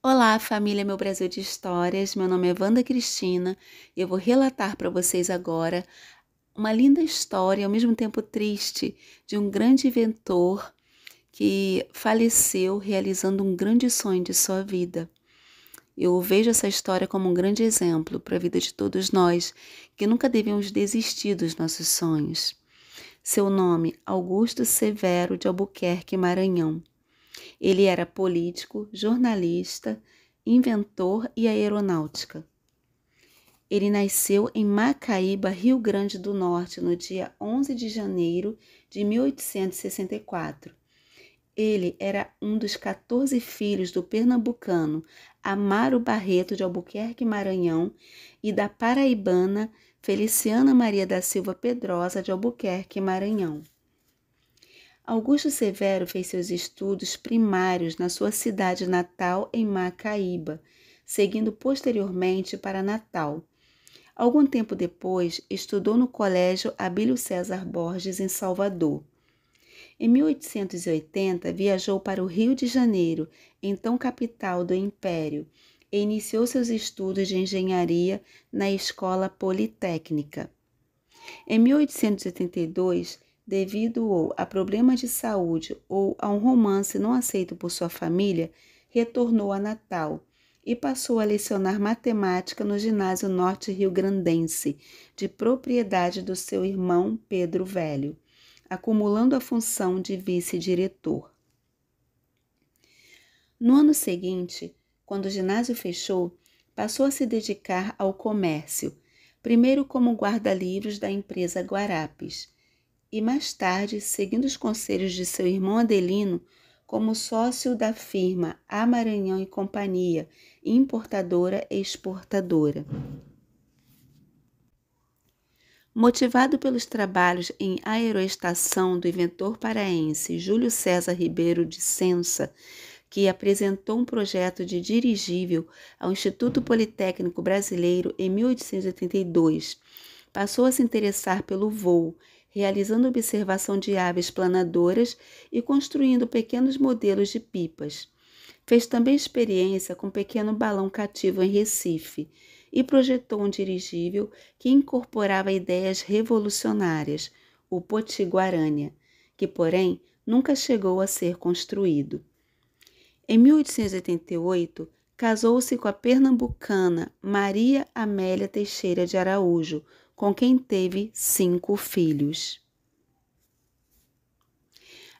Olá, família Meu Brasil de Histórias. Meu nome é Wanda Cristina e eu vou relatar para vocês agora uma linda história, ao mesmo tempo triste, de um grande inventor que faleceu realizando um grande sonho de sua vida. Eu vejo essa história como um grande exemplo para a vida de todos nós que nunca devemos desistir dos nossos sonhos. Seu nome, Augusto Severo de Albuquerque Maranhão. Ele era político, jornalista, inventor e aeronáutica. Ele nasceu em Macaíba, Rio Grande do Norte, no dia 11 de janeiro de 1864. Ele era um dos 14 filhos do pernambucano Amaro Barreto de Albuquerque Maranhão e da paraibana Feliciana Maria da Silva Pedrosa de Albuquerque Maranhão. Augusto Severo fez seus estudos primários na sua cidade natal, em Macaíba, seguindo posteriormente para Natal. Algum tempo depois, estudou no Colégio Abílio César Borges, em Salvador. Em 1880, viajou para o Rio de Janeiro, então capital do Império, e iniciou seus estudos de engenharia na Escola Politécnica. Em 1882, devido ou a problemas de saúde ou a um romance não aceito por sua família, retornou a Natal e passou a lecionar matemática no ginásio norte rio-grandense, de propriedade do seu irmão Pedro Velho, acumulando a função de vice-diretor. No ano seguinte, quando o ginásio fechou, passou a se dedicar ao comércio, primeiro como guarda-livros da empresa Guarapes e mais tarde, seguindo os conselhos de seu irmão Adelino, como sócio da firma Amaranhão e Companhia, importadora e exportadora. Motivado pelos trabalhos em aeroestação do inventor paraense Júlio César Ribeiro de Sensa, que apresentou um projeto de dirigível ao Instituto Politécnico Brasileiro em 1882, passou a se interessar pelo voo realizando observação de aves planadoras e construindo pequenos modelos de pipas. Fez também experiência com um pequeno balão cativo em Recife e projetou um dirigível que incorporava ideias revolucionárias, o Potiguarânia, que, porém, nunca chegou a ser construído. Em 1888, casou-se com a pernambucana Maria Amélia Teixeira de Araújo, com quem teve cinco filhos.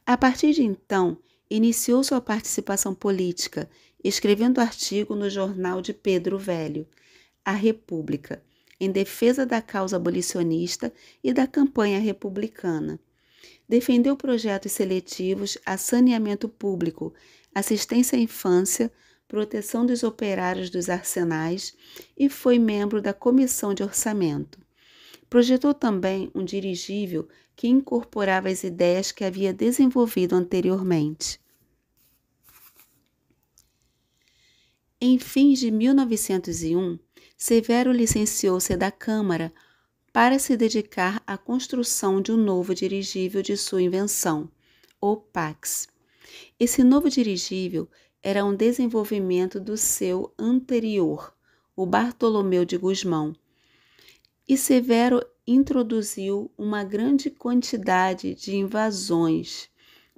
A partir de então, iniciou sua participação política, escrevendo artigo no jornal de Pedro Velho, A República, em defesa da causa abolicionista e da campanha republicana. Defendeu projetos seletivos a saneamento público, assistência à infância, proteção dos operários dos arsenais e foi membro da Comissão de Orçamento. Projetou também um dirigível que incorporava as ideias que havia desenvolvido anteriormente. Em fins de 1901, Severo licenciou-se da Câmara para se dedicar à construção de um novo dirigível de sua invenção, o Pax. Esse novo dirigível era um desenvolvimento do seu anterior, o Bartolomeu de Guzmão, e Severo introduziu uma grande quantidade de invasões.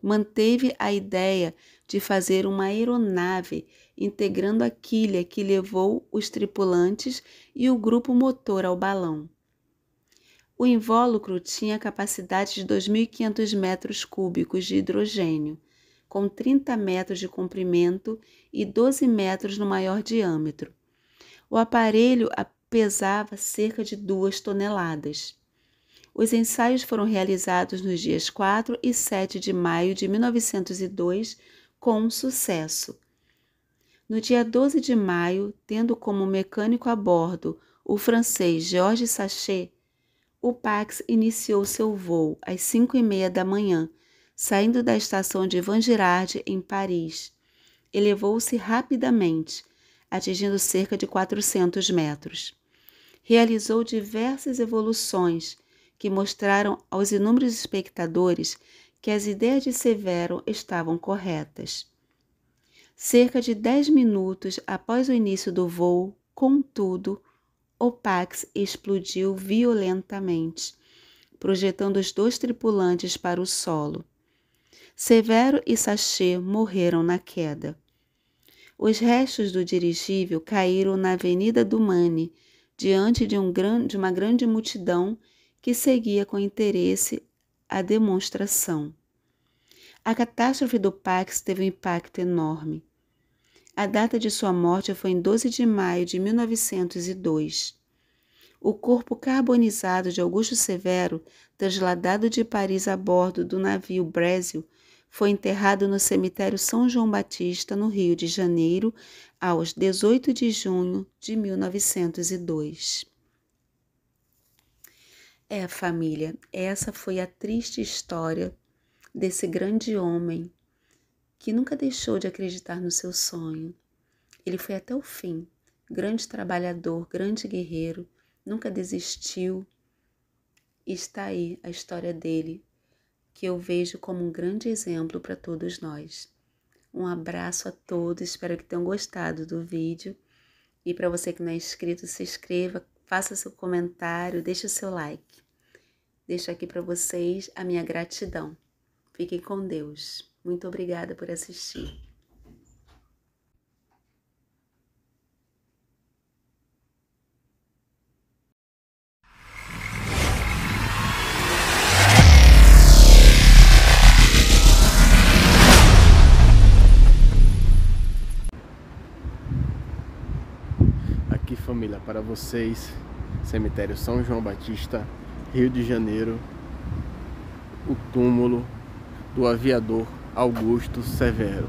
Manteve a ideia de fazer uma aeronave integrando a quilha que levou os tripulantes e o grupo motor ao balão. O invólucro tinha capacidade de 2.500 metros cúbicos de hidrogênio, com 30 metros de comprimento e 12 metros no maior diâmetro. O aparelho pesava cerca de duas toneladas. Os ensaios foram realizados nos dias 4 e 7 de maio de 1902 com sucesso. No dia 12 de maio, tendo como mecânico a bordo o francês Georges Sachet, o Pax iniciou seu voo às 5 e meia da manhã, saindo da estação de Vangirard, em Paris. Elevou-se rapidamente, atingindo cerca de 400 metros realizou diversas evoluções que mostraram aos inúmeros espectadores que as ideias de Severo estavam corretas. Cerca de dez minutos após o início do voo, contudo, o Pax explodiu violentamente, projetando os dois tripulantes para o solo. Severo e Sachê morreram na queda. Os restos do dirigível caíram na Avenida do Mani, diante de, um gran, de uma grande multidão que seguia com interesse a demonstração. A catástrofe do Pax teve um impacto enorme. A data de sua morte foi em 12 de maio de 1902. O corpo carbonizado de Augusto Severo, trasladado de Paris a bordo do navio Brasil, foi enterrado no cemitério São João Batista, no Rio de Janeiro, aos 18 de junho de 1902. É, família, essa foi a triste história desse grande homem que nunca deixou de acreditar no seu sonho. Ele foi até o fim, grande trabalhador, grande guerreiro, nunca desistiu. está aí a história dele que eu vejo como um grande exemplo para todos nós. Um abraço a todos, espero que tenham gostado do vídeo. E para você que não é inscrito, se inscreva, faça seu comentário, deixe o seu like. Deixo aqui para vocês a minha gratidão. Fiquem com Deus. Muito obrigada por assistir. aqui, família, para vocês, cemitério São João Batista, Rio de Janeiro, o túmulo do aviador Augusto Severo.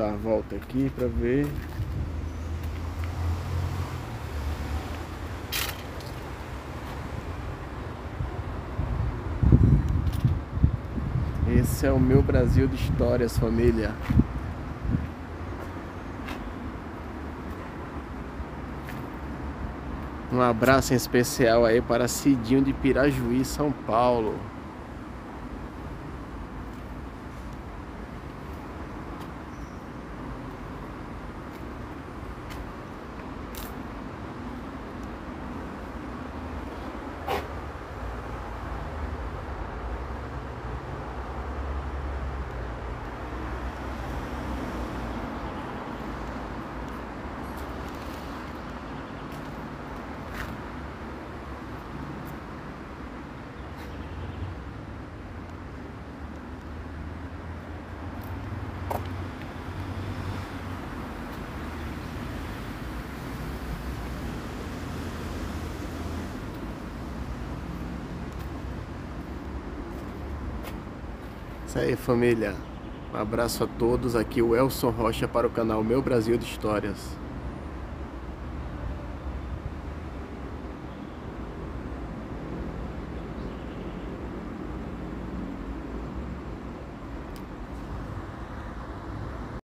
dar a volta aqui para ver. Esse é o meu Brasil de histórias, família. Um abraço em especial aí para Cidinho de Pirajuí, São Paulo. Isso aí, família. Um abraço a todos. Aqui o Elson Rocha para o canal Meu Brasil de Histórias.